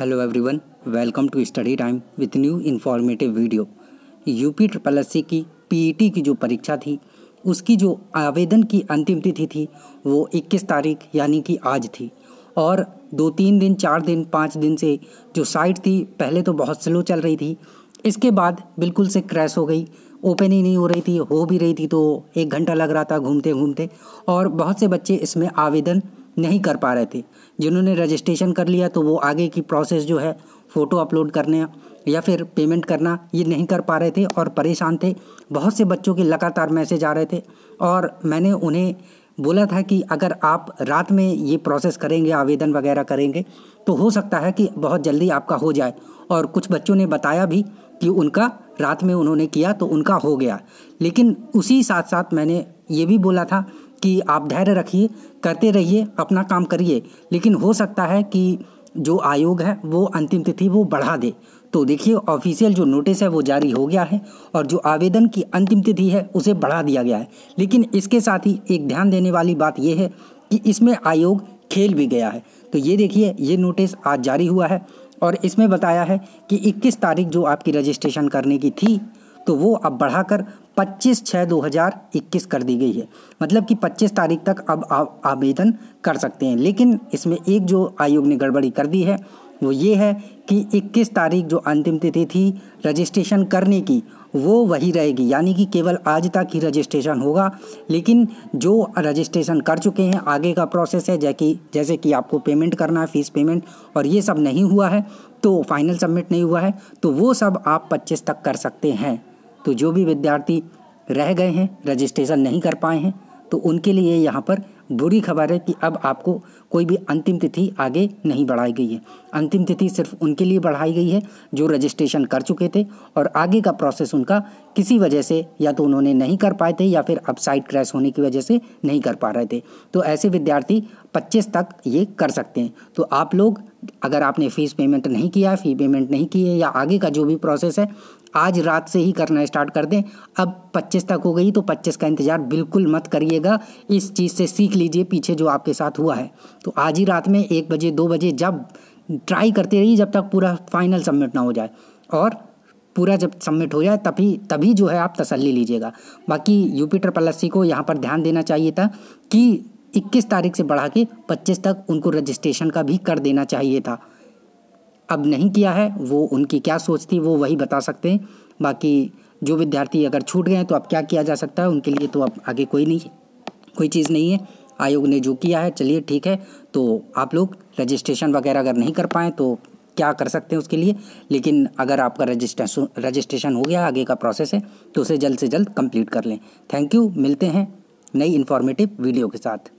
hello everyone welcome to study time with new informative video UP triple S की PET e की जो परीक्षा थी उसकी जो आवेदन की अंतिम तिथि थी वो 21 तारीख यानी कि आज थी और दो तीन दिन चार दिन पाँच दिन से जो साइट थी पहले तो बहुत स्लो चल रही थी इसके बाद बिल्कुल से क्रैश हो गई ओपन ही नहीं हो रही थी हो भी रही थी तो एक घंटा लग रहा था घूमते घूमते और बहुत से बच्चे इसमें आवेदन नहीं कर पा रहे थे जिन्होंने रजिस्ट्रेशन कर लिया तो वो आगे की प्रोसेस जो है फ़ोटो अपलोड करने या फिर पेमेंट करना ये नहीं कर पा रहे थे और परेशान थे बहुत से बच्चों के लगातार मैसेज आ रहे थे और मैंने उन्हें बोला था कि अगर आप रात में ये प्रोसेस करेंगे आवेदन वगैरह करेंगे तो हो सकता है कि बहुत जल्दी आपका हो जाए और कुछ बच्चों ने बताया भी कि उनका रात में उन्होंने किया तो उनका हो गया लेकिन उसी साथ साथ मैंने ये भी बोला था कि आप धैर्य रखिए करते रहिए अपना काम करिए लेकिन हो सकता है कि जो आयोग है वो अंतिम तिथि वो बढ़ा दे तो देखिए ऑफिशियल जो नोटिस है वो जारी हो गया है और जो आवेदन की अंतिम तिथि है उसे बढ़ा दिया गया है लेकिन इसके साथ ही एक ध्यान देने वाली बात यह है कि इसमें आयोग खेल भी गया है तो ये देखिए ये नोटिस आज जारी हुआ है और इसमें बताया है कि 21 तारीख जो आपकी रजिस्ट्रेशन करने की थी तो वो अब बढ़ाकर 25 छः 2021 कर दी गई है मतलब कि 25 तारीख तक अब आवेदन कर सकते हैं लेकिन इसमें एक जो आयोग ने गड़बड़ी कर दी है वो ये है कि 21 तारीख जो अंतिम तिथि थी रजिस्ट्रेशन करने की वो वही रहेगी यानी कि केवल आज तक ही रजिस्ट्रेशन होगा लेकिन जो रजिस्ट्रेशन कर चुके हैं आगे का प्रोसेस है जैकि जैसे कि आपको पेमेंट करना है फीस पेमेंट और ये सब नहीं हुआ है तो फाइनल सबमिट नहीं हुआ है तो वो सब आप 25 तक कर सकते हैं तो जो भी विद्यार्थी रह गए हैं रजिस्ट्रेशन नहीं कर पाए हैं तो उनके लिए यहाँ पर बुरी खबर है कि अब आपको कोई भी अंतिम तिथि आगे नहीं बढ़ाई गई है अंतिम तिथि सिर्फ उनके लिए बढ़ाई गई है जो रजिस्ट्रेशन कर चुके थे और आगे का प्रोसेस उनका किसी वजह से या तो उन्होंने नहीं कर पाए थे या फिर अब साइट क्रैश होने की वजह से नहीं कर पा रहे थे तो ऐसे विद्यार्थी 25 तक ये कर सकते हैं तो आप लोग अगर आपने फ़ीस पेमेंट नहीं किया फ़ी पेमेंट नहीं की है या आगे का जो भी प्रोसेस है आज रात से ही करना स्टार्ट कर दें अब 25 तक हो गई तो 25 का इंतज़ार बिल्कुल मत करिएगा इस चीज़ से सीख लीजिए पीछे जो आपके साथ हुआ है तो आज ही रात में एक बजे दो बजे जब ट्राई करते रहिए जब तक पूरा फाइनल सबमिट ना हो जाए और पूरा जब सबमिट हो जाए तभी तभी जो है आप तसल्ली लीजिएगा बाकी यूपीटर प्लस को यहाँ पर ध्यान देना चाहिए था कि 21 तारीख से बढ़ा के 25 तक उनको रजिस्ट्रेशन का भी कर देना चाहिए था अब नहीं किया है वो उनकी क्या सोच थी वो वही बता सकते हैं बाकी जो विद्यार्थी अगर छूट गए तो अब क्या किया जा सकता है उनके लिए तो अब आगे कोई नहीं कोई चीज़ नहीं है आयोग ने जो किया है चलिए ठीक है तो आप लोग रजिस्ट्रेशन वगैरह अगर नहीं कर पाएँ तो क्या कर सकते हैं उसके लिए लेकिन अगर आपका रजिस्ट्रेशन रजिस्ट्रेशन हो गया आगे का प्रोसेस है तो उसे जल्द से जल्द कंप्लीट कर लें थैंक यू मिलते हैं नई इन्फॉर्मेटिव वीडियो के साथ